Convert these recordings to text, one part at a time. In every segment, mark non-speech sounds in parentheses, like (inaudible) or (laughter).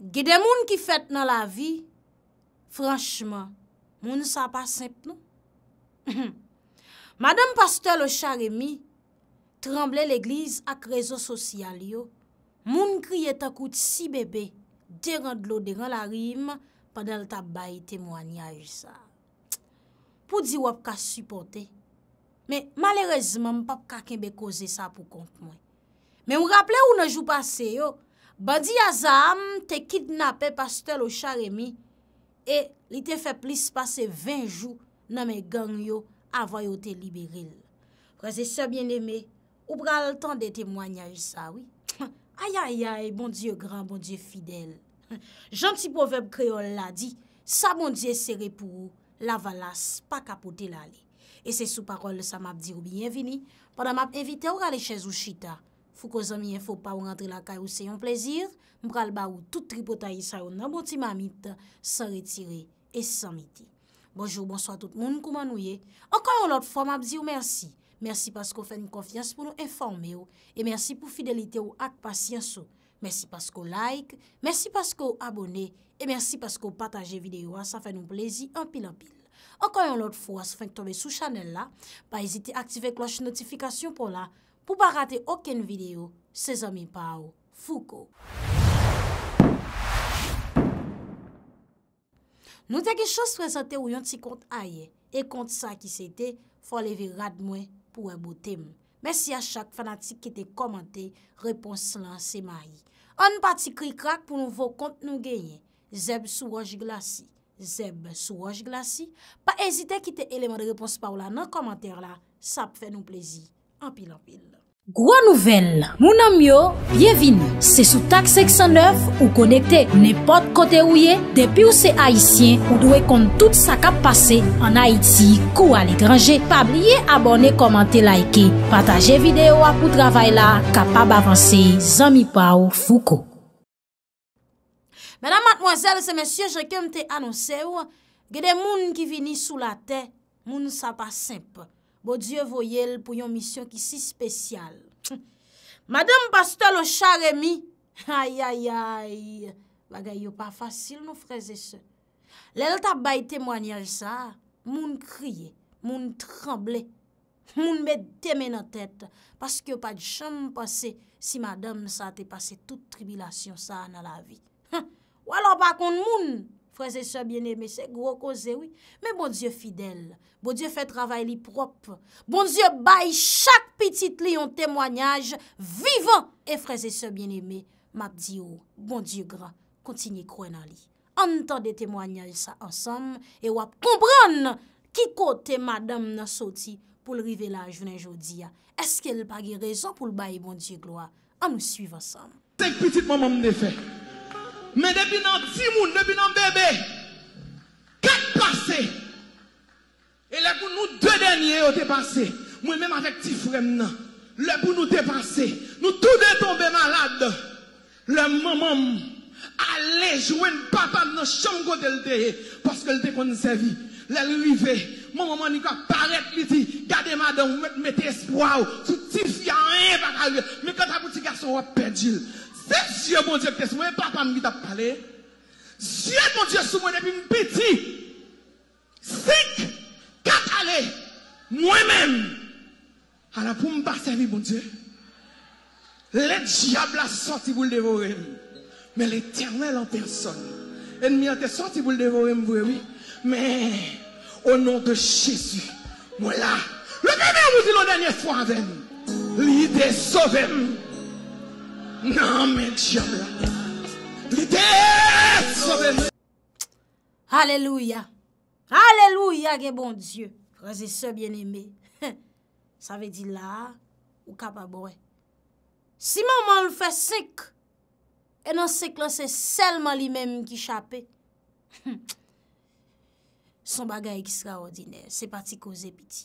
Gede moun ki fèt nan la vi, Franschman, moun sa pa semp nou. (clears throat) Madame Pastel ou Charemy, Tremble l'eglize ak rezo sosyal yo, Moun kriye takout si bebe, Deran dlou, deran la rim, Padel ta bayi temwanyaj sa. Pou di wap ka supporte, Me malerezman, pap kakembe koze sa pou konp mwen. Me ou rapple ou nan jou pase yo, Bandi a zaham te kidnap e pastel ou charemi e li te fe plis pase 20 jou nan men gang yo avayote liberil. Kwa ze se bien eme, ou bral ton de temwanyaj sa, oui? Ayayay, (clears throat) bon dieu gran, bon dieu fidel. (clears throat) Janti poveb kreol la di, sa bon dieu sere pou la valas pa kapote la li. E se sou parol sa map di ou bienvini, padan map evite ou gale chez ou chita. Fou ko zan miye fò pa ou rentre la kaj ou se yon plezir, mbral ba ou tout tripotayi sa yon naboti mamit, sa retire et sa miti. Bonjou, bonsoit tout moun kouman ouye. Okon yon lot fò, mabzi ou mersi. Mersi paskou fèn yon konfians pou nou informe ou, e mersi pou fidelite ou ak pasyans ou. Mersi paskou like, mersi paskou abone, e mersi paskou pataje videyo a sa fèn yon plezi an pil an pil. Okon yon lot fò, as fèn k tombe sou chanel la, pa ezite aktive kloche notifikasyon pou la. Ou pa rate oken video, se zomi pa ou, fuko. Nou teke chos prezante ou yon ti kont aye, e kont sa ki se te, fwa leve rad mwen pou e boutem. Mè si a chak fanatik ki te komante, repons lan se may. An pa ti krikrak pou nou vò kont nou genye. Zeb sou waj glasi, zeb sou waj glasi. Pa ezite ki te eleman de repons pa ou la nan komante la, sa pfe nou plezi, an pil an pil la. Gro nouvel, moun amyo, bienvin, se sou tak 609 ou konekte, nepot kote ouye, depi ou se haisyen, ou dwe kont tout sa kap pase, an Haiti, kou al ekranje, pa blye abone, komante, laike, pataje videyo apou travay la, kapab avanse, zami pa ou fuko. Mèdam matmozèl, se mèsyè, jè kem te anonse ou, gède moun ki vini sou la tè, moun sa pa sempè. Bo diye voyel pou yon misyon ki si spesyal. (laughs) Madame Pastel ou Charémy, ayayay, bagay yo pa fasil nou freze se. Lèl ta bay temwanyaj sa, moun kriye, moun tremble, moun mè teme nan tèt, paske yo pa di chanm pase, si madame sa te pase tout tribilasyon sa nan la vi. (laughs) Ou alo bakon moun, freze se byen eme, se gwo koze wè. Mè bon Diyo fidel, bon Diyo fè travay li prop, bon Diyo bay chak pitit li yon temwanyaj, vivan, e freze se byen eme, map diyo, oh, bon Diyo gran, kontinye kwenan li. An tan de temwanyaj sa ansam, e wap kompran ki kote madam nan soti pou l'rivelaj vnen jodi ya. Eske l'bagi rezon pou l'bay bon Diyo gloa, an nou suiv ansam. Tek pitit mamam ne fèk, Mais depuis un petit monde, depuis un bébé, quatre passés. Et là, où nous deux derniers, ont passé. Moi-même avec petit maintenant, là, pour nous dépasser. Nous tous deux tombés malades. Le maman, allez jouer papa dans la chambre de l'été, parce qu'elle était conservée. L'arrivée, mon maman n'y a pas lui dit, gardez madame, vous mettez espoir, tout petit fille a rien, mais quand un petit garçon as perdu, c'est Dieu, mon Dieu, qui est sur moi, papa qui t'a parlé. Dieu, mon Dieu, sur moi depuis petit. Cinq, quatre années, moi-même. Alors, pour me pas servir, mon Dieu, Les diables sont sorti pour le dévorer. Mais l'éternel en personne. L'ennemi a sorti pour le dévorer, oui. Mais, au nom de Jésus, moi là, le premier vous dit la dernière fois avec l'idée sauvée. Hein. Nan men, diyan la. Li de, sobe men. Aleluya. Aleluya gen bon die. Reze se bien eme. Sa ve di la, ou kapa boe. Si man man l fè sik, enan sik lan se selman li men mki chapè. (laughs) Son bagay ekstra ordine. Se pati koze piti.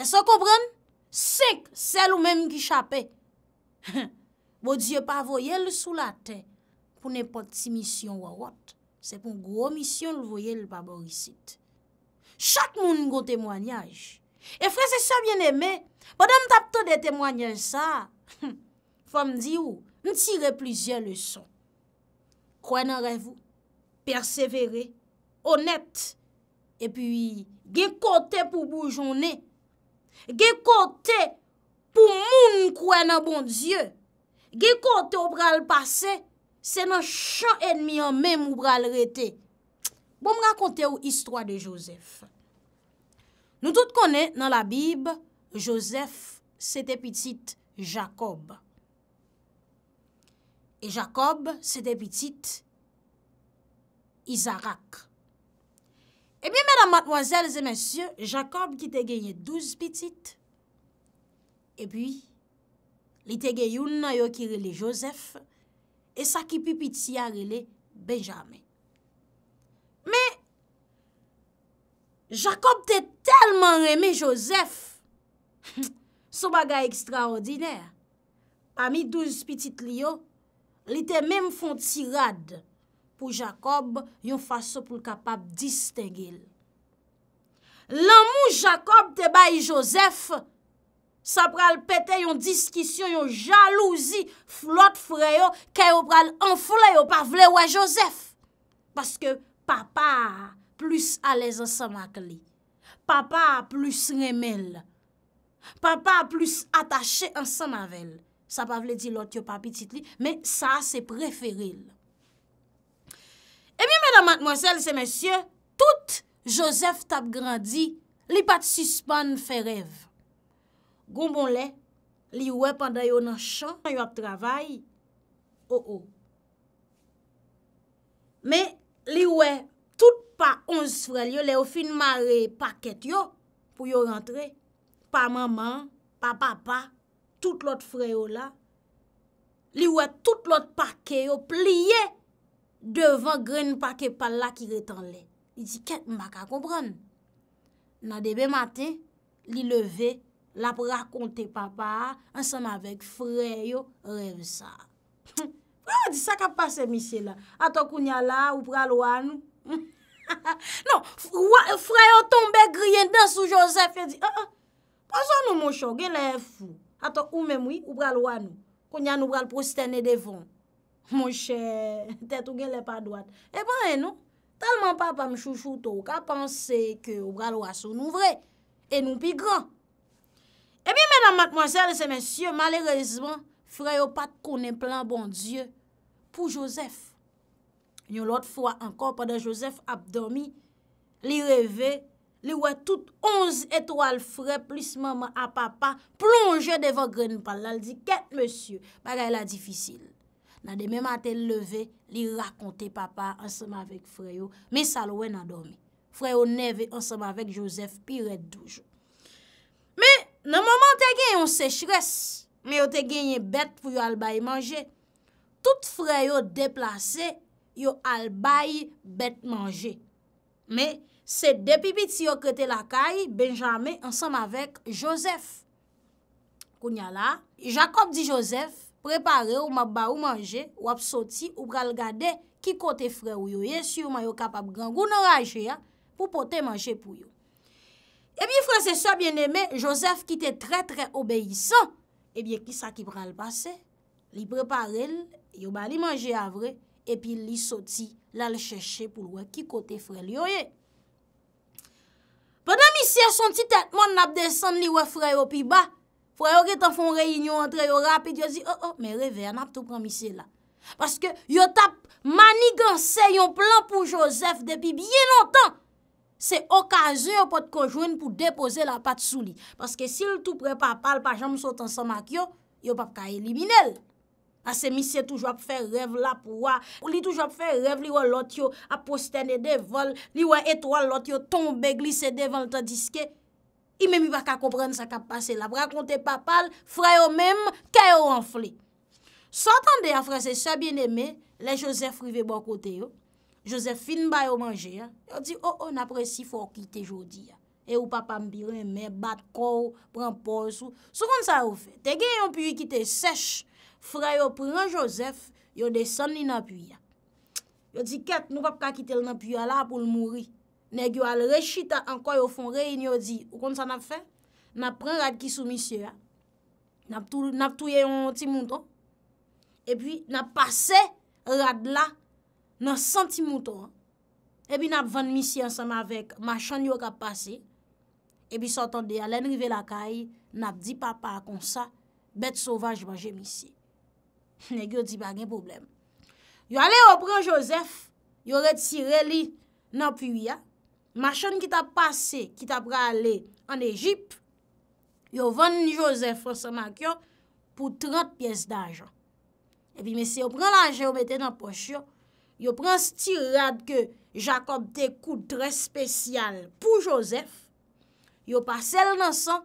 E so kompran? Sik, selman mki chapè. (laughs) Bo diyo pa voyel sou la ten, pou ne poti misyon wawot, se pou gwo misyon voyel pa borisit. Chak moun gwo temwanyaj, e fre se sa bien eme, (laughs) poda m tap to de temwanyaj sa, fwa m diyo, m tire plizye leson. Kwenarevou, persevere, onet, e pi, gen kote pou bou jone, gen kote, gen kote, pou moun mkwen nan bon Diyo. Gekote ou bral pase, se nan chan enmi an men mou bral rete. Bon mrakonte ou istwa de Josef. Nou tout konen nan la Bib, Josef sete pitit Jakob. E Jakob sete pitit Izarak. Ebyen eh mwen amatwazel zemensye, Jakob kite genye douz pitit E pi, li tege youn nan yo ki rele Josef, e sa ki pi piti a rele Benjamin. Me, Jacob te telman reme Josef, (laughs) sou bagay ekstraordinèr. Ami 12 piti triyo, li te mem fon tirad pou Jacob yon faso pou kapap distegel. Lan mou Jacob te bay Josef, Sa pral pete yon diskisyon, yon jalouzi, flot freyo, ke yo pral enfole yo pa vle wè Josef. Paske papa plus alez ansan ak li. Papa plus remel. Papa plus atache ansan avel. Sa pa vle di lot yo papitit li, men sa se preferil. E mi mèdamat mwasele se mèsyè, tout Josef tap grandi li pat suspan fè rev. Goubon lè, li wè pandan yo nan chan, yo ap travay, o oh, o. Oh. Me, li wè, tout pa onzi frel yo, le ou fin mare paket yo, pou yo rentre, pa maman, pa papa, tout lot fre yo la. Li wè tout lot paket yo, pliye, devan gren paket pal la ki re tan lè. Li si ket, mba ka kompran. Nan debe maten, li leve, la pou rakonte papa ansem avèk frè yo, re yon sa. Ha, di sa ka pase misye la. Ato kounya la, ou pral wan. (laughs) Non, frè yo tombe griyen den sou Josef yon di, ha, ah, ha, pa zon nou monsho, gen lè fou. Ato, ou mè moui, ou pral wan. Kounya nou pral prostène devon. Monsho, (laughs) tèt ou gen lè pa dwat. E ba, en nou, talman papa m chouchou tou, ka panse ke ou pral wason nou vre, en nou pi gran. E mi menan mat mwansel se men sye, malerezman, froyo pat konen plan bon die pou Josef. Yon lot fwa ankon padan Josef ap domi, li reve, li we tout onz etwal froy plus maman ap apa, plonje devan gren pal la, li di ket men sye, bagay la difisil. Nan de men maten leve, li rakonte papa anseman vek froyo, mi salwe nan domi. Froyo neve anseman vek Josef pi red doujou. Nan moman te gen yon sechres, me yo te gen yon bet pou yo albay manje. Tout fre yo deplase, yo albay bet manje. Me, se depipit si yo krete lakay, benjame, ansam avek Josef. Kounya la, Jakob di Josef, prepare ou mabba ou manje, wap soti ou pral gade, ki kote fre ou yo ye, si yo mayo kapab gran goun oraje ya, pou pote manje pou yo. Epi eh fran se so bien eme, Josef ki te tre tre obeysan, epi e ki sa ki pral pase, li preparel, yo ba li manje avre, epi li soti, la le cheshe pou lwe ki kote fran li oye. Pwè nan misi a son ti tetman nap desen li we fran yo pi ba, fran yo re tan fon reyinyon an tre yo rapit, yo zi, oh oh, me revè, nap tou pran misi la. Paske yo tap manigan se yon plan pou Josef depi bien an tan, Se okazyon yo pot kojwen pou depoze la pat sou li. Paske si l tou pre papal pa jam sot ansan mak yo, yo pap ka elimine l. A se misye toujwa pou fè rev la pou wa. Ou li toujwa pou fè rev li wò lot yo apostene devol, li wò etwal lot yo tombe glise devol tan diske. Ime mi baka kompren sa kap pase la. Rakonte papal, fra yo menm, kè yo anfle. S'antande a frase sa bien eme, le Josef rive bo kote yo. Josef fin ba yo manje, yo di, o, oh, o, oh, napre si fo kite jodi ya. E ou papa mbi re, me bat kor, pran por sou. Sou kon sa ou fe? Te gen yon pi yi kite sech, fra yo pran Josef, yo de san ni napi ya. Yo di, ket, nou pap ka kite l napi ya la pou l mouri. Neg yo al rechita anko yo fon reyn yo di, kon sa nap fe? Nap pran rad ki sou misye ya. Nap touye yon ti moun ton. E pi, nap pase rad la nan santi mouton, epi nap vande misi ansama vek machan yon kap pase, epi sotan de alen rive la kayi, nap di papa akonsa, bete sovaj banje misi. (laughs) Negyo di ba gen problem. Yo ale opren Josef, yo retire li nan piwi ya, machan ki tap pase, ki tap re ale an Ejip, yo vande Josef ansama kyo pou 30 piese d'ajan. Epi mesi yo pran l'ajan, yo mette nan posyo, yo prens ti rad ke Jacob te kou tre spesyal pou Joseph, yo pase l nan san,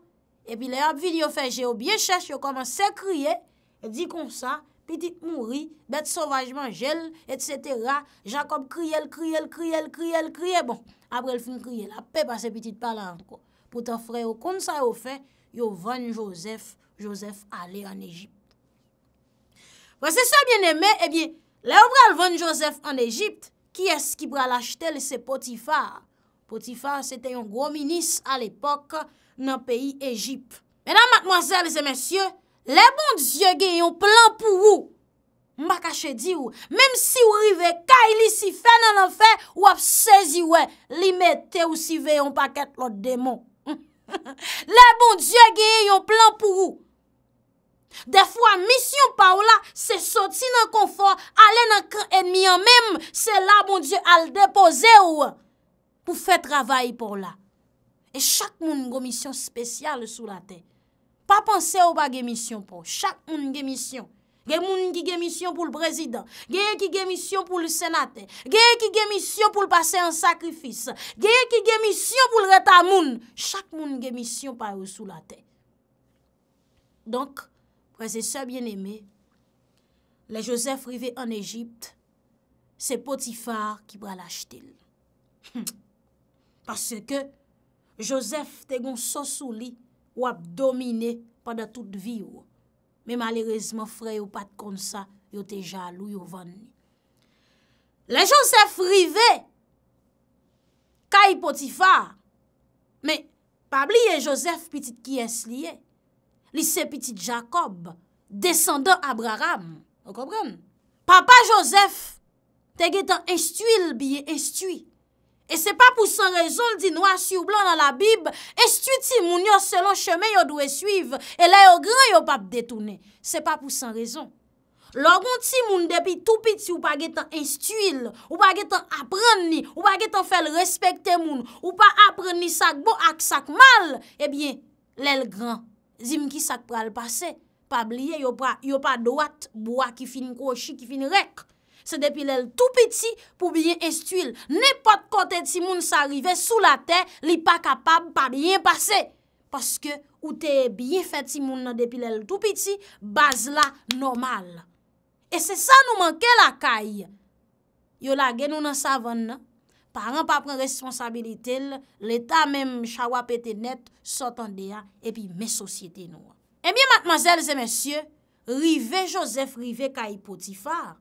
epi le ap vin yo fe, yo bie chesh, yo komanse kriye, e di kon sa, pitit mouri, bete sauvajman jel, et cetera, Jacob kriye, kriye, kriye, kriye, kriye, bon, apre l fin kriye, la pe pa se pitit pala anko, pou tan fre yo kon sa yo fe, yo ven Joseph, Joseph ale an Egypt. Wan se sa eh bien eme, epi, Le ou pral von Josef an Egypte, ki es ki pral achete lese Potifar? Potifar sete yon gwo minis al epok nan peyi Egypte. Menan matmoazèlize mensyè, le bon Diyoge yon plan pou ou? Mbakache di ou, mèm si ou rive kaili si fè nan an fè, wap sezi wè, li mè te ou si ve yon pakèt lò dèmon. Le bon Diyoge yon plan pou ou? De fwa misyon pa ou la Se soti nan konfor Ale nan kren enmi an mem Se la moun diyo al depo zè ou Pou fè travay pou ou la E chak moun gomisyon spesyal sou la te Pa panse ou pa gemisyon pou Chak moun gemisyon Gemisyon pou l prezident Gemisyon pou l senate Gemisyon pou l pase an sakrifis Gemisyon pou l reta moun Chak moun gemisyon pa ou sou la te Donk Fè se se bien eme, le Josef rive an Egypt, se potifar ki pralach til. Pase ke Josef te gon sosou li wap domine padatout vi yo. Me malerezman fre yo pat kon sa yo te jalou yo van. Le Josef rive, kay potifar, me pabliye Josef pitit ki es liye. Li se piti Jakob, Descendant Abraham, O kompran? Papa Joseph, Te getan estuil biye estui, E se pa pou san rezon, Li di noua si ou blan nan la bib, Estuiti moun yo selon cheme yo dwe suiv, E le yo gran yo pa pdetounen, Se pa pou san rezon, Logon ti moun depi toupiti, Ou pa getan estuil, Ou pa getan aprenni, Ou pa getan fel respekte moun, Ou pa aprenni sak bo ak sak mal, E bien, lel gran, Zim ki sak pral pase, pab liye yo pa doat, bo akifin koshi, kifin rek. Se depilel tou piti pou biye estuil. Nepot kote ti moun sa rive sou la te, li pa kapab, pa biye pase. Paske ou te biye feti moun na depilel tou piti, baz la normal. E se sa nou manke la kaye. Yo la genou nan savon nan. Paran pa pren responsabilite l, l eta menm chawa pete net, sotan deya, epi me sosyete nou. E miye matmazelze, monsye, rive Josef rive kaye Potifar.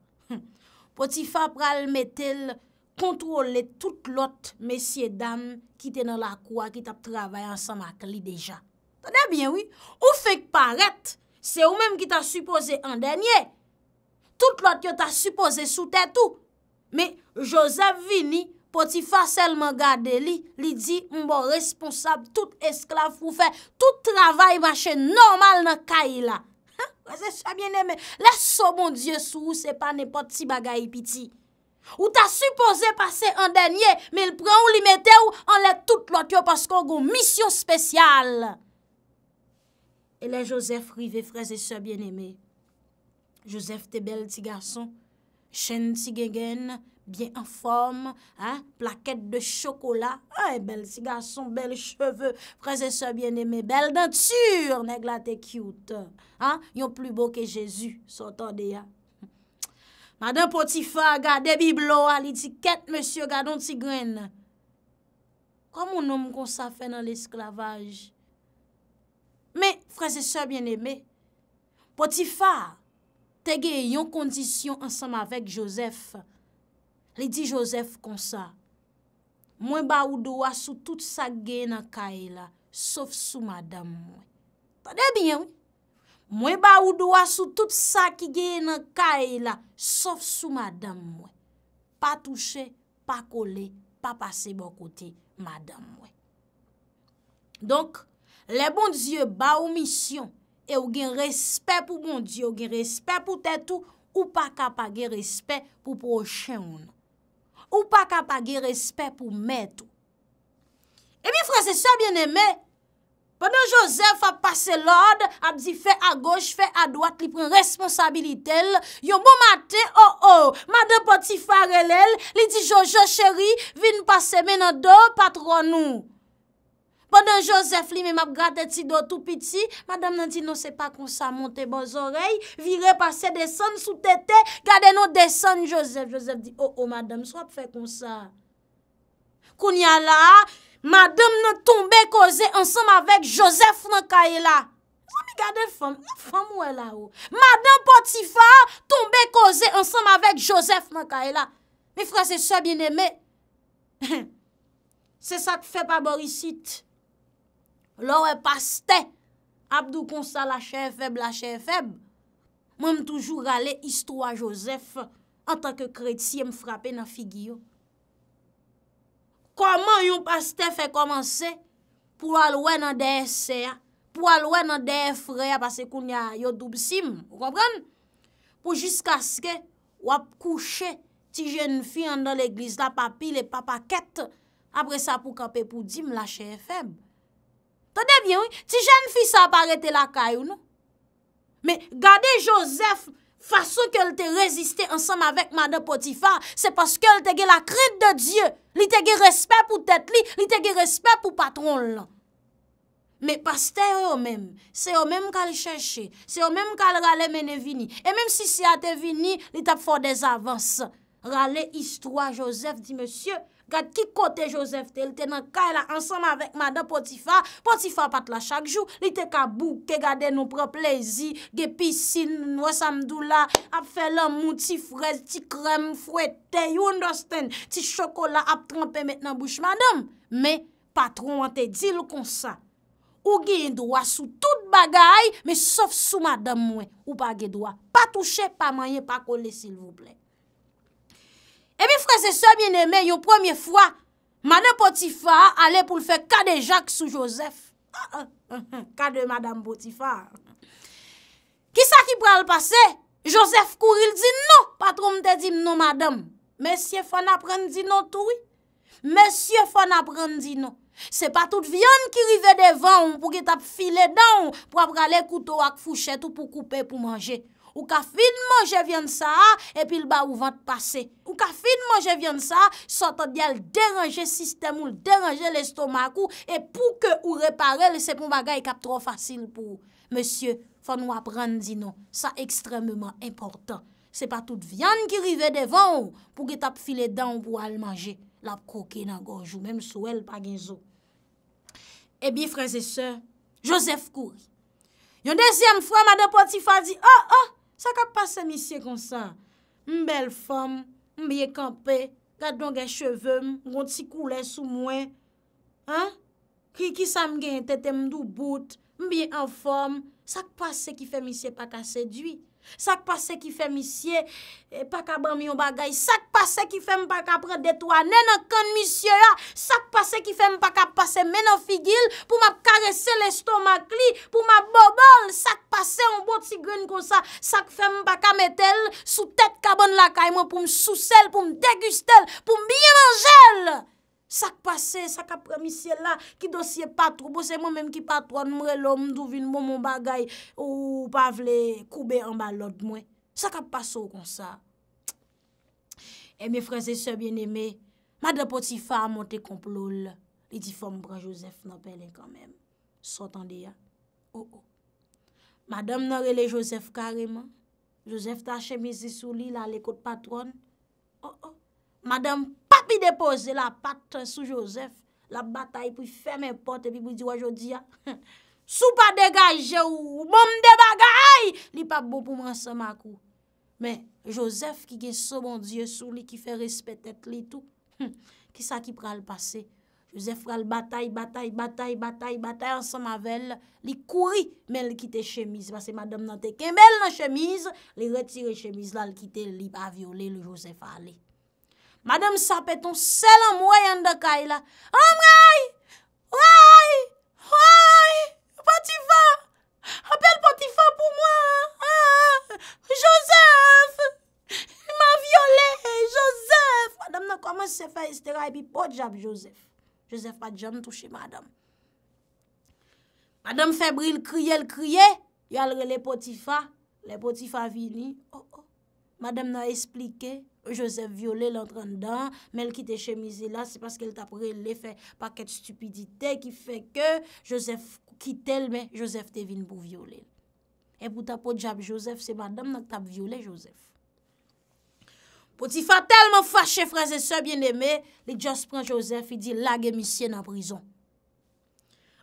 Potifar pral metel, kontrole tout lot, mesye dam, ki te nan la kwa, ki tap travaye ansan makli deja. Tade bien, oui. Ou fek paret, se ou menm ki ta supose an denye. Tout lot yo ta supose sou tete ou. Me, Josef vini, poti fa selman gade li, li di mbo responsab tout esklav pou fe, tout travay vache normal nan kay la. Fraze sou a bien eme, la sou bon diye sou ou se pa ne poti bagay piti. Ou ta suppose pase an denye, me l pre ou li mete ou, an let tout lot yo pasko go misyon spesyal. E le Josef rive fraze sou a bien eme. Josef te bel ti gason, chen ti gengen, Bien en forme, plaket de chokola, bel si gason, bel cheveu, freze se bien eme, bel dentur, negla te kiyout. Yon plu bo ke Jezu, sotan de ya. Madan potifa, gade biblo, alitiket, monsye, gade ontigwen. Kwa moun om kon sa fe nan l esklavaj? Me, freze se bien eme, potifa, tege yon kondisyon ansam avek Josef. Li di Josef kon sa, mwen ba ou do asu tout sa ki geye nan ka e la, sof sou madame mwen. Fade bian, mwen ba ou do asu tout sa ki geye nan ka e la, sof sou madame mwen. Pa touche, pa kole, pa pase bo kote madame mwen. Donk, le bon diyo ba ou misyon, e ou gen respet pou bon diyo, gen respet pou tetou, ou pa kapa gen respet pou prochen ou nou. Ou pa kap agi respè pou mè tou. E mi franse sou a bien emè. Pwè nan Josef a pase lòd, ap di fe a goj, fe a doat, li pren responsabilitel, yo mou bon mate o oh, o, oh. ma de poti fare lèl, li di Jojo chéri, vin pase mena do patronou. Poden Josef li mi map gade ti do tout piti, madame nan ti nou se pa kon sa monte boz orey, vire pase desan sou tete, gade nou desan Josef. Josef di, o, oh, o, oh, madame, swap fe kon sa? Koun ya la, madame nou tombe koze ansam avek Josef fran kaela. Mwen mi gade fom, mwen fom wè la ou. Madame potifa, tombe koze ansam avek Josef fran kaela. Mi fran se swap yon eme. Se sa ki fe pa borisit. Lou e paste abdou konsta la chefeb, la chefeb. Mwen toujou gale istou a Josef an tak kreti em frape nan figyo. Koman yon paste fe komanse pou alwe nan DSC a, pou alwe nan DF re a, pase koun ya yodoubsim, pou jiska ske wap kouche ti jen fi an dan l'eglis, la papi, le papa ket, apre sa pou kape pou dim la chefeb. Odebyon, ti jen fisa apare te lakay ou nou? Me gade Josef, fason ke lte reziste ansanm avek Mada Potifa, se paske lte ge la kred de Diyo. Li te ge respet pou tet li, li te ge respet pou patron lan. Me paste yo men, se yo men kal cheshe, se yo men kal rale mene vini. E men si si ate vini, li tap fonde zavans. Rale istwa Josef, di monsye. Gat ki kote Josef te, li te nan kay la ansanm avèk madè potifa, potifa pat la chak jou, li te kabou ke gade nou pre plezi, gepi sin nou samdou la, ap fè lan moun ti frez, ti krem, fwète, you understand, ti chokola ap prampè mèt nan bouche madèm. Me, patron an te di lò konsan, ou gè yon doa sou tout bagay, me sof sou madèm mwen, ou pa gè doa, pa touche, pa manye, pa kole, sil moun plek. E mi freze se mien eme yo premier fwa, madè Potifar ale pou l fè kade Jacques sou Joseph. Kade (laughs) madè Potifar. Ki sa ki pran l pase? Joseph kouril di nou. Patrou mte di nou madèm. Mèsyè fò n apren di nou toui. Mèsyè fò n apren di nou. Se pa tout non. vyan ki rive devan pou ki tap file dan pou ap rale koutou ak fouchet ou pou koupe pou manje. Ou ka fin manje vyan sa a, epi l ba ou vant pase. Ou ka fin manje vyan sa a, sotan di al deranje sistem ou, deranje l estomak ou, epi pou ke ou repare l sepon bagay kap tro fasyn pou. Monsye, fan wap rande di nou. Sa ekstremman important. Se pa tout vyan ki rive devan ou, pou ki tap file dan pou al manje la proke nan goj ou, menm sou el pa gen zo. Ebi fran se se, Josef kouz. Yon desyem fwa, ma de poti fwa di, oh, oh, Saka pase misye konsan, mbel fom, mbeye kampe, gadon gen cheve m, gont si koule sou mwen, an, ki ki sa m gen tetem dou bout, mbeye an fom, saka pase ki fe misye pakase dwi. Sak pa se ki fe misye, e, pa ka bram yon bagay, sak pa se ki fe mpa ka pre detwa, nen an kan misye ya, sak pa se ki fe mpa ka pase men an figil, pou ma karesel estomak li, pou ma bobol, sak pa se an bot si gren kon sa, sak fe mpa ka metel, sou tek ka bon lakay, pou m sou sel, pou m degustel, pou m biye manjel. Sak pase, sak ap remisye la, ki dosye patrou, bo se mwen menm ki patrou, mwen mre lom, douvine mwen mwen bagay, ou pavle, koube an balot mwen. Sak ap pase ou kon sa. E eh, mi franse se bieneme, mad ap potifa amote komploul, li di fom bra Josef nopene kanmen. Sotan di ya. O, oh, o. Oh. Madem norele Josef kareman, Josef tache me zisou li la le kote patrou. O, oh, o. Madem, A pi depoze la pat sou Josef, la batay pou fè mè pot epi bou di wajodiya. (laughs) Sou pa degaje ou bom de bagay, li pa bo pou mwen sa makou. Men, Josef ki ge sou, mon die sou, li ki fè respet et li tout, ki sa ki pral pase? Josef pral batay, batay, batay, batay, batay ansa mavel, li kouri men li kite chemise. Pase madame nan te kemel nan chemise, li retire chemise la li kite li pa viole li Josef a li. Madame sape ton selan mwoy an de kay la. Om ray! Ray! Ray! Potifa! Apele Potifa pou mwen! Joseph! Il m'a viole! Joseph! Madame nan koman se fe estera ypi potjap Joseph. Joseph a djan touche madame. Madame febri l kriye l kriye. Yalre le Potifa. Le Potifa vini. Oh, oh. Madame nan esplike. Joseph viole l'entran dan, men ki te chemize la, se paske el tapre l'efe, paket stupidite, ki fe ke Joseph kite el, men Joseph devine pou viole. E pou tapo jav Joseph, se madame nan tap viole Joseph. Po ti fa telman fache, fraze se bieneme, li jas pran Joseph, il di lage misye nan prison.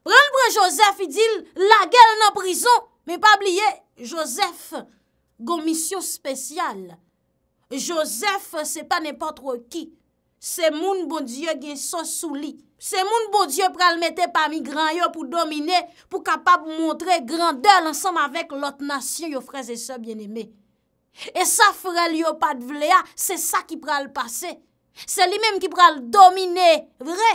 Pran pran Joseph, il di lage nan prison, men pa bliye Joseph, gomisyon spesyal. Josef se pa nepotro ki, se moun bon dieu gen so sou li, se moun bon dieu pral mette pa mi gran yo pou domine, pou kapap moun tre grandel ansanm avek lot nasyon yo freze se bieneme. E sa frel yo pat vle a, se sa ki pral pase, se li menm ki pral domine, vre,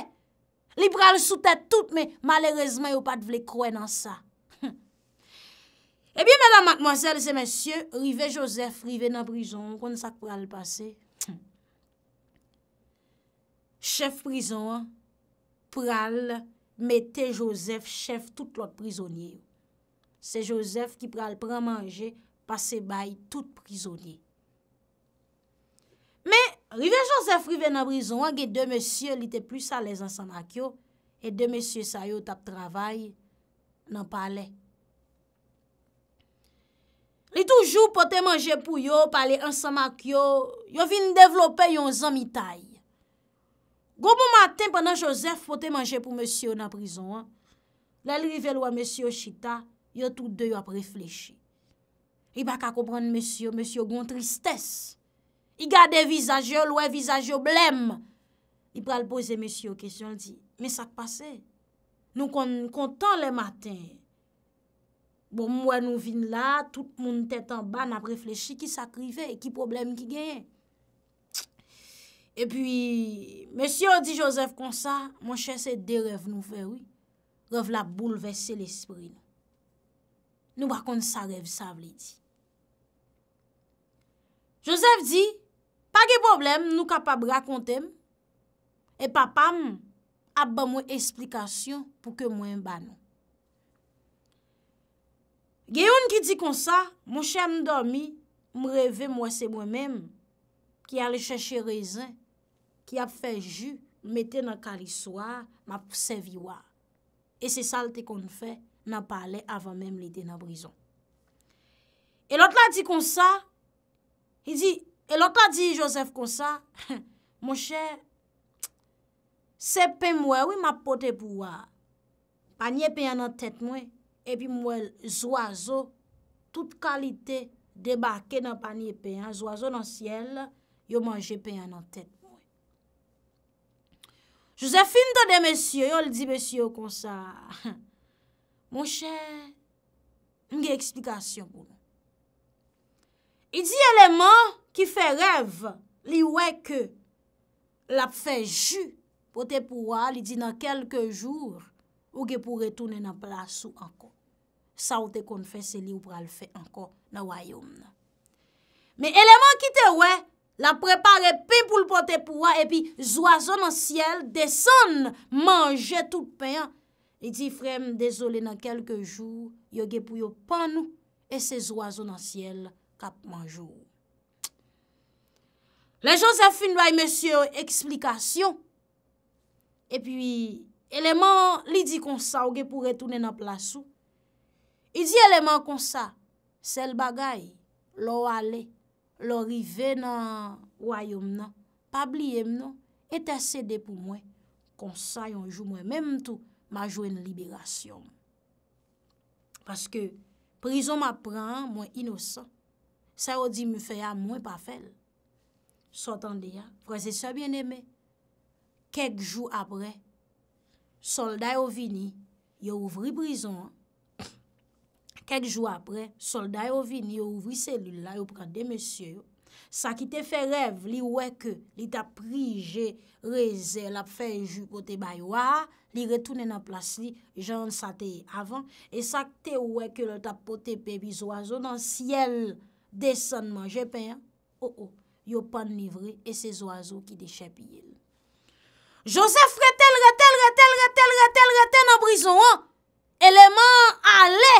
li pral sou tete tout, me malerezman yo pat vle kwen an sa. Ebyen, eh madame, mademoiselle, se monsie, rive Josef rive nan brison, kon sa k pral pase. Chef prison, pral, mete Josef, chef, tout lot prisonye. Se Josef ki pral pral manje, pase bay tout prisonye. Men, rive Josef rive nan brison, gen de monsie li te plus alez ansan ak yo, e de monsie sa yo tap travay, nan palek. Li toujou pote manje pou yo, pa li ansan mak yo, yo vin devlope yon zanmi tay. Gou mou maten pwana Josef pote manje pou monsiyo nan prizon, la li ve lwa monsiyo Chita, yo tout de yo ap refleche. I baka kompran monsiyo, monsiyo goun tristesse. I gade vizaje, lwa vizaje blem. I pral pose monsiyo kesyon, di, me sak pase? Nou kon kontan le maten. Bon mwen nou vin la, tout moun tèt an ban ap reflechi ki sa krive, ki problem ki genye. E pi, mè si yo di Joseph kon sa, mwen chese de rev nou vewi. Rev la boule ve se l'esprit. Nou bakon sa rev sa vle di. Joseph di, pa ge problem nou kapab rakontem. E papam, ap ban mwen esplikasyon pou ke mwen ban nou. Gye yon ki di konsa, moun chè mdormi, mreve mwese mwen menm, ki ale chè chè rezen, ki ap fè ju, metè nan kaliswa, ma pwese viwa. E se salte kon fè, nan pale avan menm lide nan brison. E lot la di konsa, e, e lot la di Joseph konsa, (laughs) moun chè, sepe mwen wè ma pwote pouwa, panye pe anan tèt mwen, epi mwen zo azo, tout kalite debake nan panye pe, an zo azo nan siel, yo manje pe an nan ten. Josefine ton de mensyo, yo li di mensyo konsa, mwen chen, mwen gen eksplikasyon pou. I di eleman ki fe rev, li weke, la fe ju, pou te pouwa li di nan kelke jour, Ou ge pou retounen nan plasu anko. Sa ou te kon fese li ou pral fè anko nan wajoun. Me eleman ki te wè, la prepare pe pou lpote pou wè, e pi zwa zon nan siel, deson manje tout pen. E di frem, desole nan kelke jou, yo ge pou yo pan nou, e se zwa zon nan siel kap manjou. Le josef fin baye mè sio eksplikasyon. E pi... Eleman li di konsa ouge pou retounen ap lasou. I di eleman konsa, sel bagay, lo wale, lo rive nan wayoum nan, pabliye mnon, et asede pou mwen, konsa yon jou mwen, mèm mtou, majou en liberasyon. Paske, prizon ma pran, mwen inosan, sa ou di mwen feya mwen pa fel. Sotan deyan, kwa se se bien eme, kek jou apre, Solda yo vini Yo ouvri brison Kek jou apre Solda yo vini yo ouvri selil la Yo pran de mesye yo Sa ki te fe rev li weke Li ta prije reze La fe ju pote baywa Li retounen a plas li Jan sa te avan E sa te weke le ta pote pe bi zoazo Nan siel desanman Je pen oh, oh, yo pan livre E se zoazo ki de chepye Joseph frette rete, rete, rete, rete, rete, rete nan brison an. Eleman ale,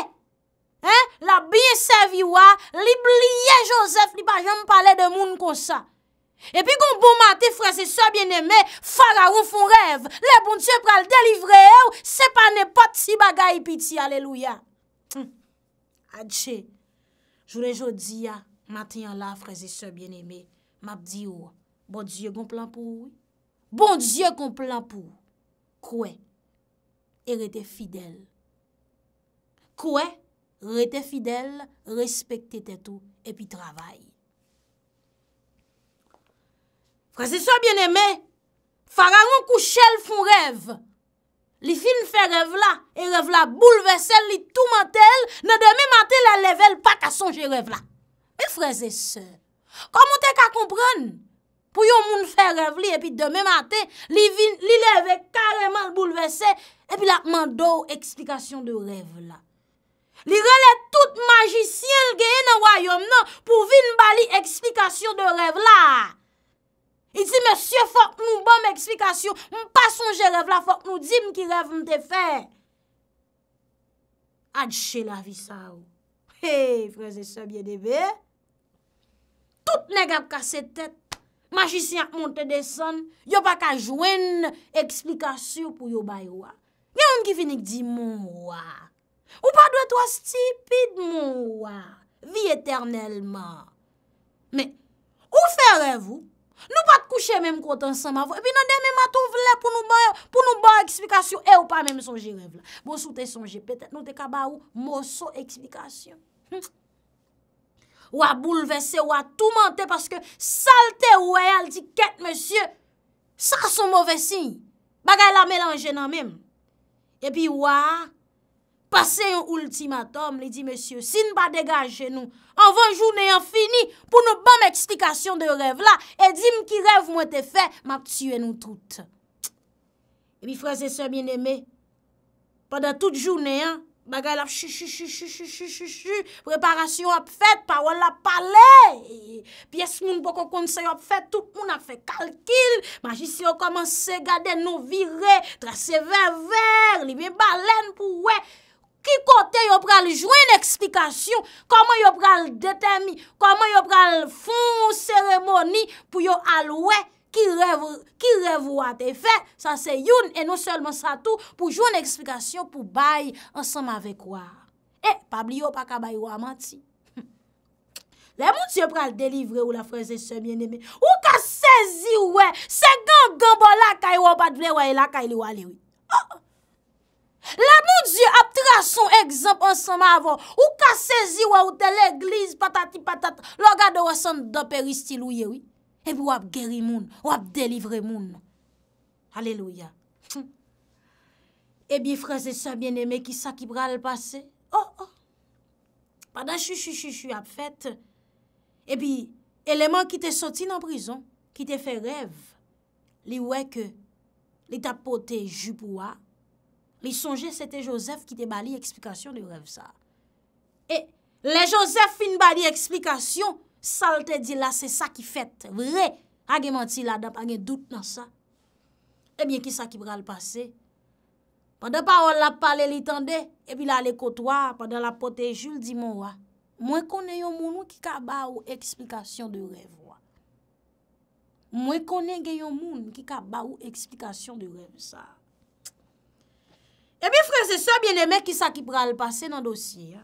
la biye seviwa, li blye Joseph, ni pa jan pale de moun kon sa. E pi kon bon mate, fraze se bieneme, fara ou fon rev, le bon die pral delivre, se pa ne pat si bagay piti, aleluya. Adche, jounen jodi, mate yon la, fraze se bieneme, map di ou, oh, bon die kon plan pou, bon die kon plan pou, Kwe, e rete fidel. Kwe, rete fidel, respekte te tou, epi travay. Freze so, bien eme, fara an kou chel fon rev. Li fin fe rev la, e rev la bouleve sel, li tou mantel, ne deme mantel a level pa ka sonje rev la. E freze so, komon te ka kompran? pou yon moun fè rev li, epi de mè matè, li leve kareman l'boulevesse, epi la mè dou eksplikasyon de rev la. Li rele tout magicien lgeye nan wayom nan, pou vin bali eksplikasyon de rev la. Iti mè sye fòk nou bom eksplikasyon, mè pason jè rev la, fòk nou dim ki rev mè te fè. Adjè la vi sa ou. Hey, freze se bie de ve. Tout nè gap kase tèt, Majisyak monte desan, yo pa ka jwen eksplikasyon pou yo baywa. Nyen yon ki finik di moun waa. Ou pa dwe to a stipid moun waa. Vi eternelman. Men, ou ferev ou? Nou pa te kouche menm kontan san mavo. E pi nan deme ma tou vle pou nou ban eksplikasyon. E ou pa menm sonje rev la. Bo sou te sonje peten nou te kaba ou moso eksplikasyon. Hm. Ou a boulevesse, ou a toumante, paske salte ou e al di ket, monsye, sa ka son mouvesi, bagay la melange nan mèm. E pi ou a, pase yon ultimatom, li di monsye, sin ba degaje nou, an van jounen fini, pou nou bom eksplikasyon de rev la, e di m ki rev mwen te fe, ma ptue nou troute. E pi fraze se mwen eme, padan tout jounen an, Bagay lap chuchu chuchu chuchu chuchu chuchu, preparasyon ap fèt, pa wèl ap pale. Pyes moun boko konsen ap fèt, tout moun ap fè kalkil, majisyon komanse gade nou vire, trase vèr vèr, libe balen pou wè. Ki kote yo pral jwen eksplikasyon, koman yo pral detemi, koman yo pral fon seremoni pou yo al wè. Ki rev ou a te fe, sa se youn e nou selman sa tou pou joun eksplikasyon pou bayi ansanm avek ou a. E, pabli yo pa ka bayi ou a manti. (laughs) Le moun diyo pral delivre ou la freze se mien eme. Ou ka sezi ou e, se gan gan bon la ka yon pat vle woye la ka yon wali ou. Le moun diyo ap tra son ekzamp ansanm avon. Ou ka sezi ou a ou te le gliz patati patat, loga de wosan do peristi lou ye ou. Ebi wap geri moun, wap delivre moun. Aleluya. Ebi eh fraze sa bien eme ki sa ki pral pase. Oh, oh. Padan chou, chou, chou, chou ap fete. Ebi, eh eleman ki te soti nan prison, ki te fe rev. Li weke, li tapote jup wwa. Li sonje se te Josef ki te bali eksplikasyon di rev sa. E, eh, le Josef fin bali eksplikasyon, Salte di la se sa ki fet, vre, agye manti la dap, agye dout nan sa. Ebyen ki sa ki pra l'pase. Padan pa ou la pale li tende, epi la le kotoa, padan la pote joul di moua. Mwen kone yon moun ou ki ka ba ou eksplikasyon de rev, wwa. Mwen kone gen yon moun ki ka ba ou eksplikasyon de rev, sa. Ebyen frese sa, bieneme, ki sa ki pra l'pase nan dosi, wwa.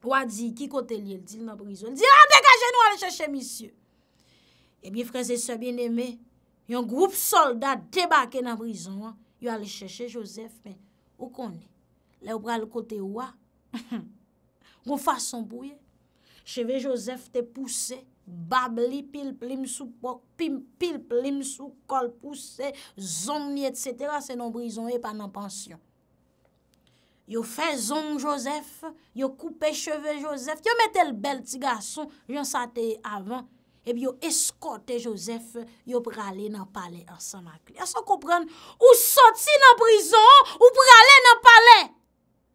Pwa di ki kote li el, di l nan brison, di la ah, dekaje nou ale cheche misyo. Ebi freze se bieneme, yon group soldat debake nan brison an, yon ale cheche Josef men. Ou koni, le ou pral kote wwa, ou (laughs) fason bouye, cheve Josef te pousse, bab li pil plim sou kol pousse, zon ni etc. se nan brison e pa nan pansyon. yo fezon Josef, yo koupe cheve Josef, yo metel bel ti gason, yon sate avan, ep yo eskote Josef, yo prale nan pale ansan makli. Asan kompran, ou soti nan prizon, ou prale nan pale.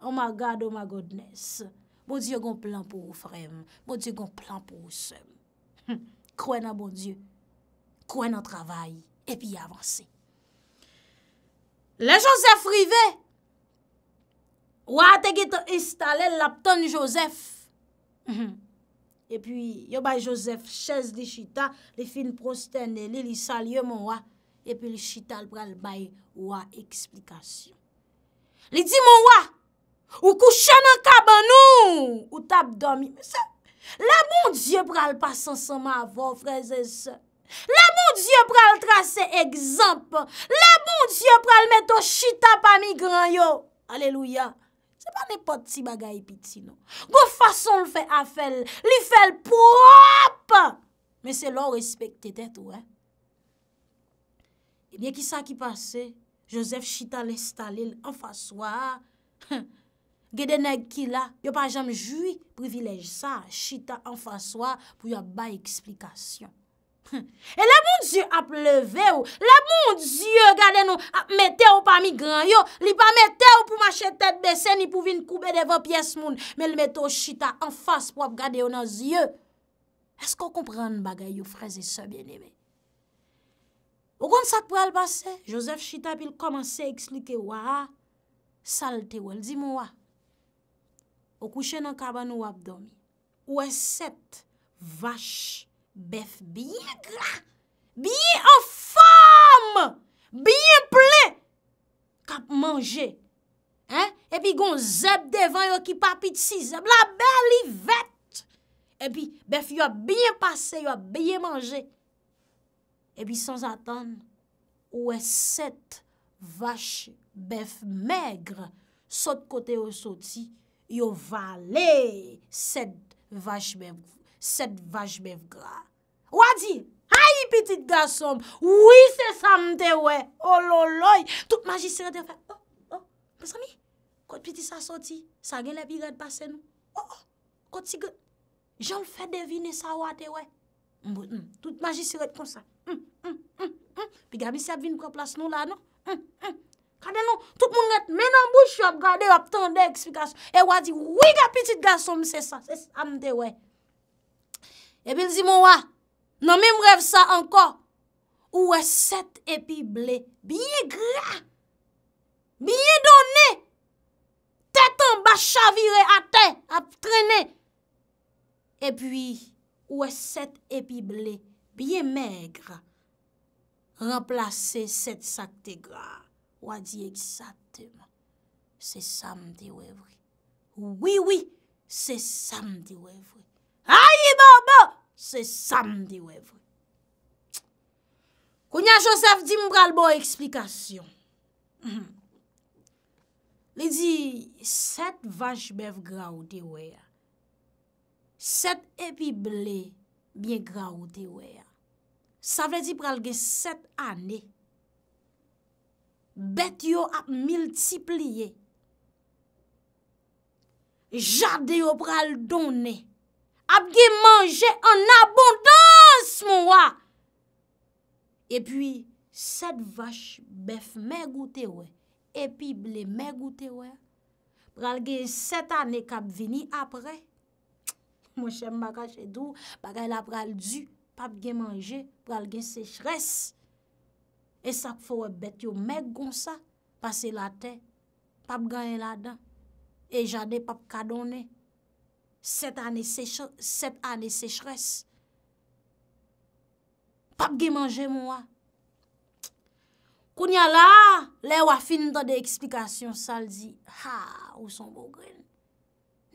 Oh my God, oh my Godness. Mou bon diyo gon plan pou ou frem, mou bon diyo gon plan pou ou sem. Kroen nan mou bon diyo, kroen nan travay, epi avanse. Le Josef rive, Ou a te git installe l ap ton Joseph. Mhm. E pi yo bay Joseph, chèz di chita, li fin prosten e li li salye mou a, e pi li chita l pral bay ou a eksplikasyon. Li di mou a, ou kouchen an kaban ou, ou tab domi. La moun die pral pasansanman avon, freze se. La moun die pral trase ekzamp. La moun die pral meto chita pa migran yo. Aleluya. E pa ne pot ti bagay piti nou. Bo fason l fe afel, li fel pou ap! Men se lò respektete tou, eh. E bie ki sa ki pase, Josef Chita l installe l anfaswa, (laughs) gede neg ki la, yo pa jam juik privilej sa, Chita anfaswa pou yo ba eksplikasyon. (laughs) E la moun zye ap leve ou La moun zye gade nou Ap mete ou pa mi gran yo Li pa mete ou pou mache tet besen Ni pou vin koube devan piyes moun Mel mete ou chita an fas pou ap gade ou nan zye Esko komprende bagay Ou fraze se biene we O kon sak pou al base Josef chita pil komanse ekslike Wa salte ou El di moun wa O kouche nan kaban ou ap don Ou en sept vache Bef biye gla, biye enfam, biye ple, kap manje. E pi gon zeb devan yo ki papit si, zeb la beli vet. E pi, bef yo ap biye pase, yo ap biye manje. E pi, sans atan, ou e set vache bef megre, sot kote yo soti, yo vale set vache bemvou. Sed vaj bev gra. Wadi, hayi pitit gasom. Oui, se sa mte wey. Oh, Ololoy. Tout majisire te fè. Oh, oh, pesami. Kote pitit sa soti. Sa gen le vi red basen nou. Oh, oh, kote si ge. Jol fè devine sa wate wey. Mbo, mbo. Tout majisire kon sa. Hmm, hmm, hmm, hmm. Pi gami se vini kwa plas nou la nou. Hmm, hmm. Kade nou. Tout moun net menan bouch yo gade wap tende eksplikasyon. E wadi, wiga pitit gasom se sa. Se sa mte wey. E bil zi moun wè, nan mè mwèv sa ankon, ou wè set epi blè, biye gra, biye donè, tèt an bachavire atè, ap trenè, e pi, ou wè set epi blè, biye mè gra, remplase set satte gra, wè diye satte, se samdi wèvri. Ou wè wè, se samdi wèvri. Ay bo, bo, se sam diwev. Kounia Joseph di m bon mhm. pral bo eksplikasyon. Li di, set vaj bev graw diwev. Set epi ble, miye graw diwev. Sa vle di pral ge set ane. Bet yo ap miltipliye. Jade yo pral done. ap gen manje an abondans moun wak. E pi, set vache bef mè goutè wè, epi ble mè goutè wè, pral gen set ane kap vini apre. (tsk) Monshem baka chedou, baka el ap pral du, pap gen manje, pral gen sechres. E sap fowe bet yo mè gonsa, pase la te, pap gen la dan, e jade pap kadone, 7 ane sechres. Pap ge manje moun wak. Koun ya la, le wak fin dan de eksplikasyon sal di, ha, ou son moun gren.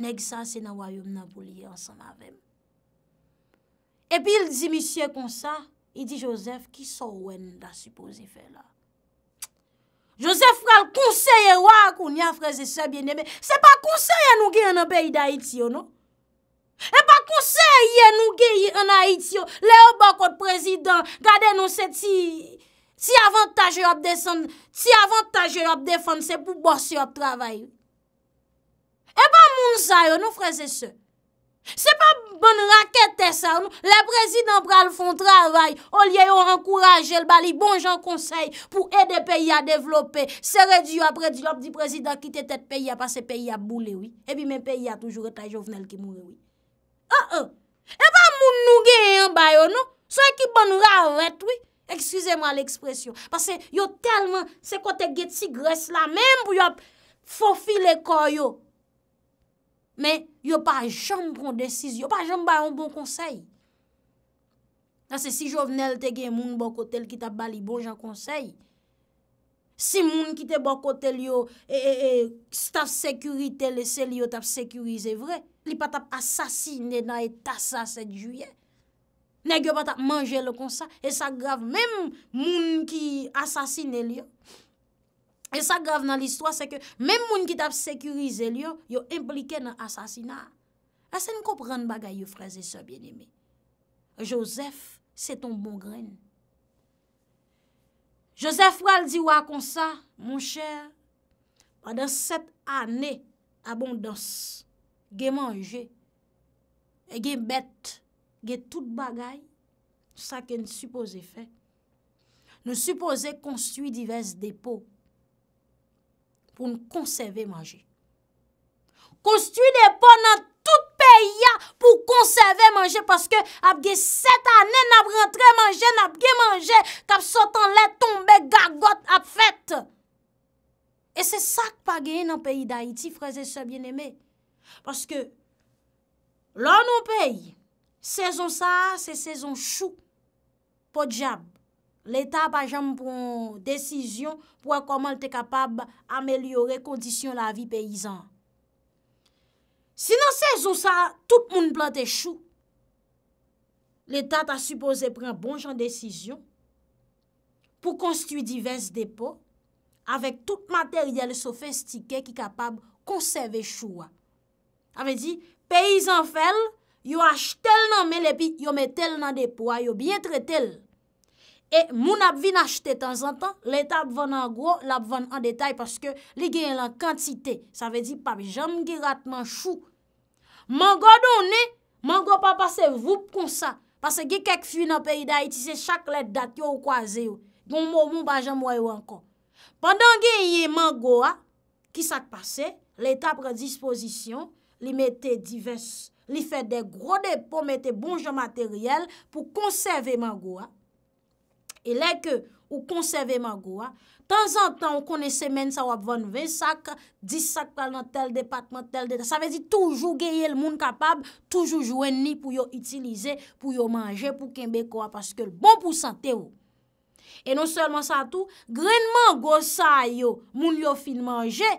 Neg sa, se nan wak yon nan bole yon san aven. Epi, il di misye konsa, il di Josef, ki son wen da suppose fe la? Josef wak konseye wak, koun ya freze se bienebe. Se pa konseye nou gen an be yon dayi ti yon nou. E pa konseye nou geyi anayit yo, le yo bakot prezident, gade nou se ti avantage yo ap defan, se pou borsi yo ap travay. E pa mounzay yo nou freze se. Se pa bon rakete sa, le prezident pral fon travay, olye yo ankouraj el bali bon jan konsey pou ede peyi a devloppe. Se re diyo apre diyo ap di prezident kite tet peyi a pase peyi a boule wii, e bi men peyi a toujou reta jovnel ki moun wii. Uh-uh. E pa moun nou gen yon bayo nou, sou e ki ban ravet, oui, ekskize mwa l'ekspresyon. Pase yo telman, se kote get si gres la, mèm pou yo fofi le kor yo. Mè, yo pa jom pron desis, yo pa jom bayon bon konsey. Nase si jovenel te gen moun bokotel ki tap bali, bon jan konsey. Si moun ki te bokotel yo, se e, e, tap sekurite, le sel yo tap sekurize vre. Li pat ap asasine nan et tasa set juye. Ne gyon pat ap manje lo konsa. E sa grav, menm moun ki asasine liyo. E sa grav nan l'histoire, se ke menm moun ki tap sekurize liyo, yo implike nan asasina. Ase e nou kopran bagay yo fraze so bien ime. Josef, se ton bon gren. Josef wale di wakonsa, moun chèr, wade sep ane abondansi. Ge manje, e ge bet, ge tout bagay, sa ke n supose fe. N supose konstuye divers depo pou n konserve manje. Konstuye depo nan tout peyi ya pou konserve manje paske ap ge set anen ap rentre manje, nap ge manje, kap sotan let tombe gagot ap fet. E se sak pa geye nan peyi da iti, freze se bieneme, Paske, lò non pey, sezon sa, se sezon chou, pot jam. L'Etat pa jam pon desisyon pou akwaman te kapab amelyore kondisyon la vi peyizan. Sinan sezon sa, tout moun plante chou, l'Etat a supose pren bon jan desisyon pou konstuy divers depo avèk tout materyel sofestike ki kapab konseve chouwa. Sa ve di, peyizan fel, yo ach tel nan melepi, yo met tel nan depwa, yo bientre tel. E moun ap vin achte tan zan tan, leta ap van an gro, la ap van an detay, paske li genye la kantite. Sa ve di, papi, jam ge ratman chou. Mango don ne, mango pa pase voup konsa, paske ge kek fwi nan peyida itise chak let dat yo kwa ze yo. Joun moun moun pa jam woy wankon. Pandan genye mango a, ki sak pase, leta ap redisposisyon, li mette divers, li fet de gro depo, mette bon jan materyel, pou konserve magwa. E leke, ou konserve magwa, tan zan tan, ou kone semen, sa wap von 20 sak, 10 sak pal nan tel depatman, tel depatman, sa vezi toujou geye l moun kapab, toujou jou enni pou yo itilize, pou yo manje, pou kembe kwa, paske l bon pou sante yo. Oh. E non selman sa tou, grenman go sa yo, moun yo fin manje,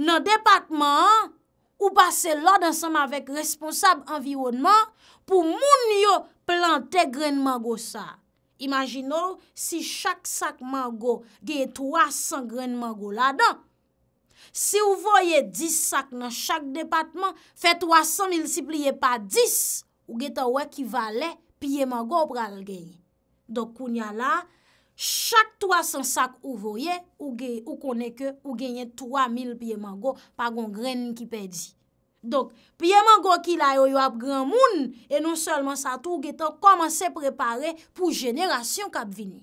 nan depatman an, Ou pase la dansanm avek responsab environman pou moun yo plante gren mango sa. Imaginou si chak sak mango geye 300 gren mango la dan. Si ou voye 10 sak nan chak depatman, fe 300 milsip liye pa 10, ou geye ta wekivalen piye mango pral geye. Dok kounya la... chak 300 sak ou voye, ou kone ke ou genye 3000 piye mango pa gon gren ki pedi. Dok, piye mango ki la yo yo ap gran moun, e non selman sa tou getan koman se prepare pou jenerasyon kap vini.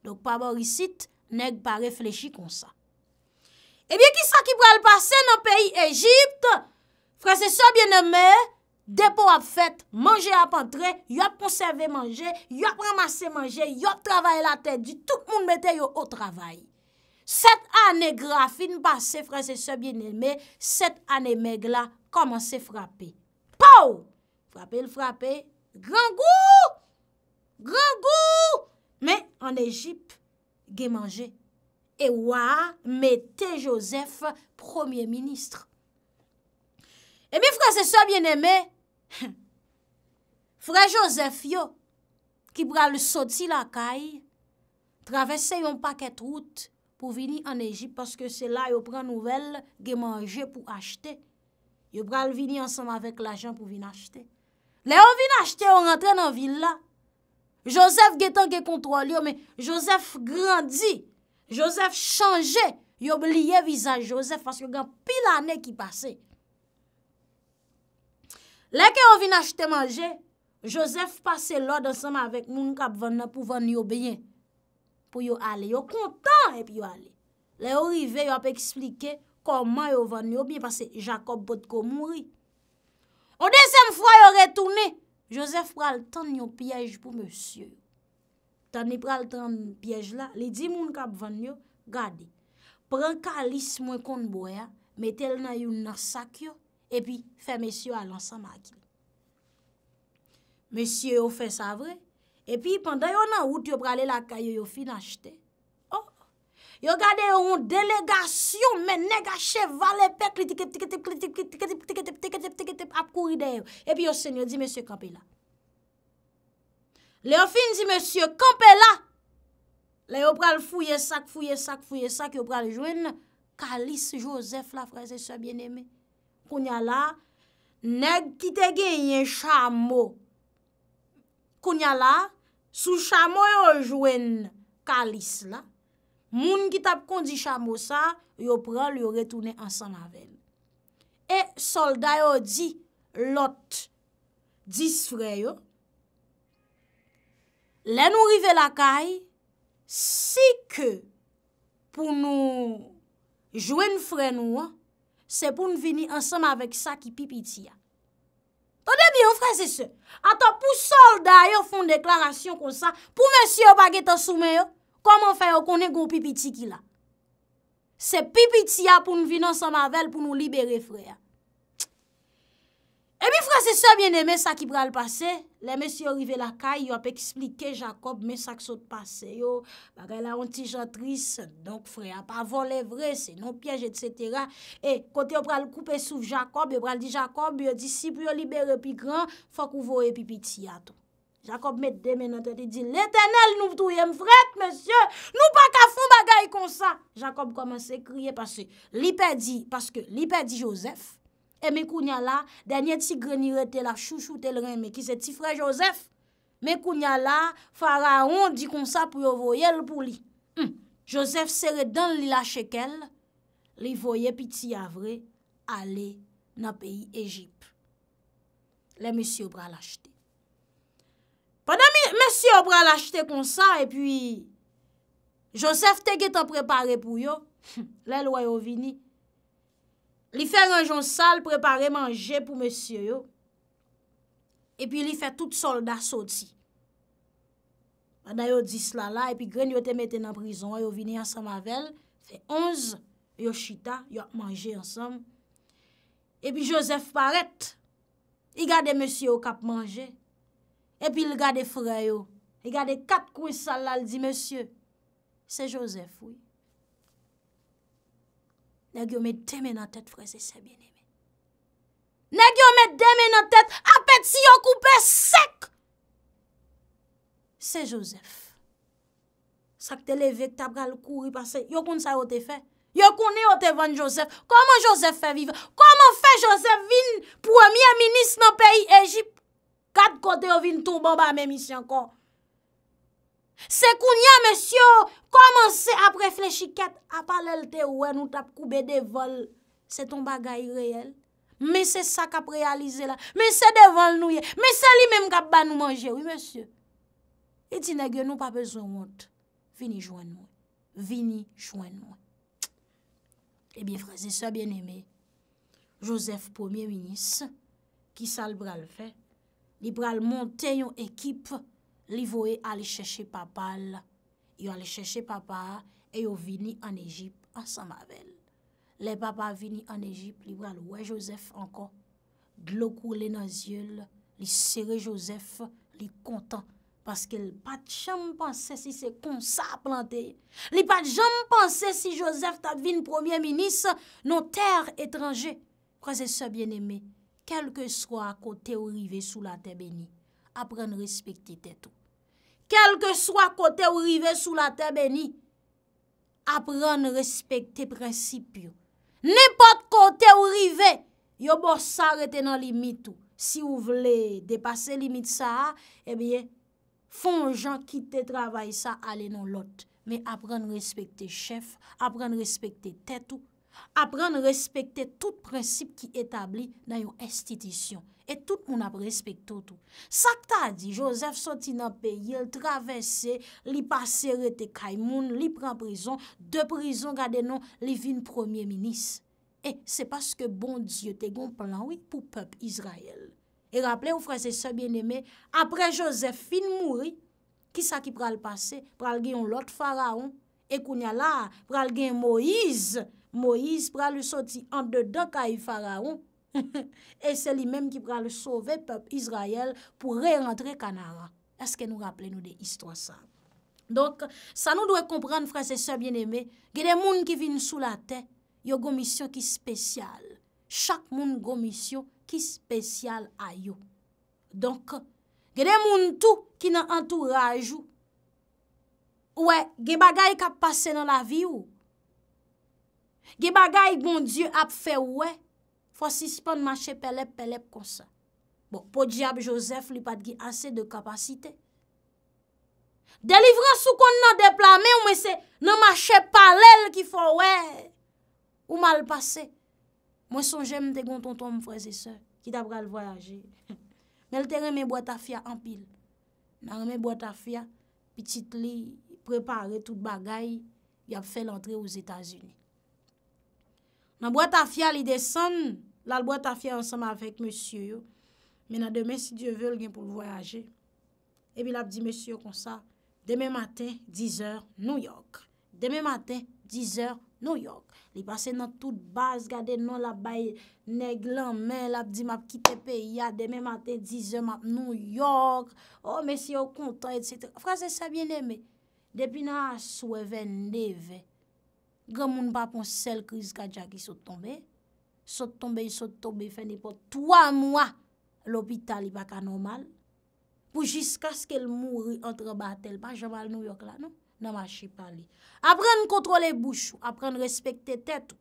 Dok, pa borisit, neg pa reflechi kon sa. Ebyen, kisa ki pral pase nan peyi Egypte? Fransese bienemme, Depo ap fèt, manje ap antre, yo ap konserve manje, yo ap ramase manje, yo ap travaye la tèndi, tout moun mette yo o travaye. Sèt ane grafine basse, fransè so bienemè, sèt ane megla, komanse frapè. Pow! Frapè l'frapè, grangou! Grangou! Mè, an Ejip, gen manje. E wà, mette Joseph, promye ministre. E mi fransè so bienemè, (laughs) Frè Joseph yo ki pral soti la kay Travesse yon paket route pou vini an Ejip Paske se la yo pran nouvel ge manje pou achete Yo pral vini ansanm avek la jan pou vini achete Le yo vini achete yo rentre nan villa Joseph ge tan ge kontrol yo Josef grandi, Joseph chanje Yo bliye vizan Joseph Paske yo gan pil ane ki pase Lè ke yon vin achete manje, Josef pase lòd ansèm avèk moun kap vanna pou vann yo byen. Po yon ale, yon kontan ep yon ale. Lè yon rive, yon ap eksplike koman yon vann yo byen, pase Jacob bot kon mouri. On desèm fwa yon retounè, Josef pral tan yon piyej pou monsye. Tani pral tan piyej la, li di moun kap vann yo, gade, pran kalis mwen kont boya, metel nan yon nasak yo. E pi fèmèsyè yo alansan ma gil. Mèsyè yo fè sa vre. E pi pandan yo nan wout yo pralè la kaya yo fin achete. Ok. Yo gade yo yon delegasyon men negache valè pek li tikep tikep tikep tikep tikep tikep tikep tikep ap kouride yo. E pi yo sènyo di mèsyè kampe la. Le yo fin di mèsyè kampe la. Le yo pral fouye sak fouye sak fouye sak yo pral jwen kalis josef la frase soua bien eme. kounya la, neg kite gen yen chamo. Kounya la, sou chamo yo jwen kalis la, moun kitap kon di chamo sa, yo pral yo retounen ansan aven. E solda yo di lot, di sfre yo, le nou rive la kay, si ke pou nou jwen fre nou a, Se pou nou vini ansem avèk sa ki pipiti ya. To debyon, frè, se se. Ata pou solda yo fon deklarasyon kon sa, pou mèsy yo bagè ta soumè yo, koman fè yo konen go pipiti ki la? Se pipiti ya pou nou vini ansem avèk pou nou libere, frè ya. E mi fra se se mwen eme sa ki pral pase, le mese yo rive la kay, yo ap eksplike Jakob men sa ki sot pase yo, bagay la ontijatris, donk fre, ap avole vre, se non pyej et setera, e kote yo pral koupe sou Jakob, yo pral di Jakob, yo disip yo libere pi gran, fok ou vore pi pi tiyato. Jakob met demen an tete di, l'eternel nou ptouye mfret, mese, nou pa kafou bagay konsa. Jakob komanse kriye, parce lipe di, parce lipe di Josef, E mè kounya la, denye ti grenirete la chouchou tel renme ki se ti fre Josef. Mè kounya la, faraon di konsa pou yo voye l pou li. Hm, Josef sere dan li la chekel, li voye piti avre ale na peyi Ejip. Le mè syo pral achete. Pwè nan mè syo pral achete konsa e pi, Josef teke te prepare pou yo, lè hm, lwayo vini. Li fè ronjon sal, Prepare manje pou monsye yo. E pi li fè tout soldat soti. Mada yo di slala, E pi gren yo te mette nan prison, Yo vine yon samavel, Fè onz yo chita, Yo ap manje yonsam. E pi josef paret, I gade monsye yo kap manje, E pi li gade freyo, I gade kat kwen sal la, Li di monsye, Se josef ouy. Ne gyon met deme nan tet freze se mene. Ne gyon met deme nan tet apet si yo koupe sek. Se Josef. Sakte le vek tabral kouri pase. Yo kon sa ote fe. Yo kon e ote van Josef. Koman Josef fe vive? Koman fe Josef vin premier minis nan peyi Ejip? Kat kote yo vin touboba men misi anko. Se kon ya mesyo... Komanse ap reflechiket ap alelte wè nou tap koube devol. Se ton bagay reyel. Mè se sa kap realize la. Mè se devol nouye. Mè se li mèm kap ban nou manje. Oui, monsie. Eti nè gen nou pa bezon mont. Vini jwen nou. Vini jwen nou. Ebi, eh freze, se bien eme. Josef, pomiè minis, ki sal bral fe, li bral montè yon ekip li voè ale chèche papal la. Yo alè chèche papa e yo vini an Ejip ansan mavel. Le papa vini an Ejip li wèl wè Joseph ankon. Glokou lè nan zyeul, li sère Joseph, li kontan. Paske l pat jam panse si se kon sa a plantè. Li pat jam panse si Joseph ta vini premier minis non ter etranje. Kwa zè se bien eme, kelke swa kote ou rive sou la te beni. A pren respectite tou. kel ke swa kote ou rive sou la te beni, apren respekte prinsipyo. Nipot kote ou rive, yo bo sa reten nan limit ou. Si eh ou vle depase limit sa, ebyen, fon jan ki te travay sa ale nan lot. Me apren respekte chef, apren respekte tet ou, apren respekte tout prinsip ki etabli nan yo estitisyon. E tout moun ap respekto tou. Sak ta di, Josef soti nan peyi, el travese, li pase rete kay moun, li pren prison, de prison gade nou, li vin premier minis. E se paske bon Diyo te gon planwi pou pep Israel. E rappele ou frese se bieneme, apre Josef fin mouri, kisa ki pral pase, pral gen yon lot faraon, e kounya la, pral gen Moiz, Moiz pral yon soti an de do kay faraon, E se li menm ki pran le sove pep Izrayel pou re rentre kanara Eske nou rapple nou de istwa sa Donk, sa nou dwe kompran Fransese bien eme Gede moun ki vin sou la ten Yo gomisyon ki spesyal Chak moun gomisyon ki spesyal A yo Donk, gede moun tou Ki nan entourajou Ouè, ge bagay Kap pase nan la vi ou Ge bagay Gon die ap fe ouè fwa sispon mache pelep pelep kon sa. Bon, po diab Joseph li patgi ase de kapasite. Delivran sou kon nan deplame ou mese, nan mache palel ki fwa we, ou mal pase. Mwen son jem de kon tonton mwen fweze sa, ki dabra l vo la (laughs) je. Nel te reme Boatafia anpil. Nan reme Boatafia, pitit li, prepare tout bagay, yap fe l antre ou Zeta Zulu. Nan Boatafia li desen, lalbo ta fye ansama vek monsiyo yo, mena demen si diyo vel gen pou voyaje, epi lap di monsiyo yo konsa, demen maten, dizer, nou yok. Demen maten, dizer, nou yok. Li pase nan tout bas, gade nan la baye, neg lan men, lap di map kitepe ya, demen maten, dizer, map nou yok, oh monsiyo yo kontan, etsete. Frase sa bien eme, depi nan sou even neve, gaman pa pon sel kriz kajak iso tombe, e, Sot tombe, sot tombe, fè nipo 3 mwa l'opital li baka normal pou jiska skèl mouri antre batel. Panjabal Nouyok la nou, nanman chipan li. Aprende kontrole bouchou, aprende respekte tètou,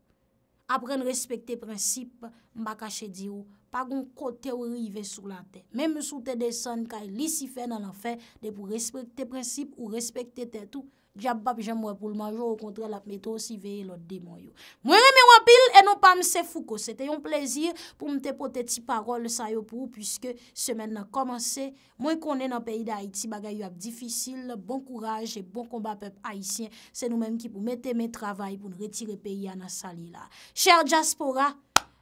aprende respekte prinsip mbakache di ou, pa goun kote ou rive sou lan tè. Mèm sou tè desan kwa li si fè nan an fè, de pou respekte prinsip ou respekte tètou, di ap bap jen mwen pou lmanjou, ou kontre lap meto si veye lode demonyou. Mwen reme wapil, enon pam se foukou. Se te yon plezir, pou mte pote ti parol sa yo pou, pwiske semen nan komanse, mwen konen nan peyi da Haiti, bagay yo ap difisil, bon kouraj, e bon komba pep Haitien, se nou menm ki pou mette men travay, pou retire peyi anan sali la. Cher Jaspora,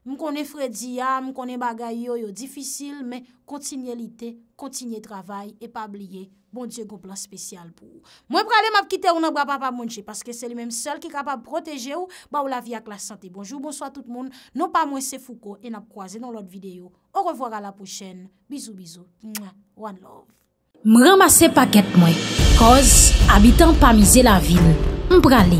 Mwen konen frediya, mwen konen bagay yo, yo difisil, men kontinye lite, kontinye travay, e pa abliye. Bon diyo, goun plan spesyal pou ou. Mwen prale map kite ou nan bra pa pa mounche, paske se li menm sel ki kapab proteje ou, ba ou la vi ak la sante. Bonjou, bonsoy tout moun, non pa mwen se fouko, e nap kwaze nan lot videyo. Ou revoar a la pouchen. Bizou, bizou. Mwen mase paket mwen. Koz, abitan pa mize la vil. Mwen prale.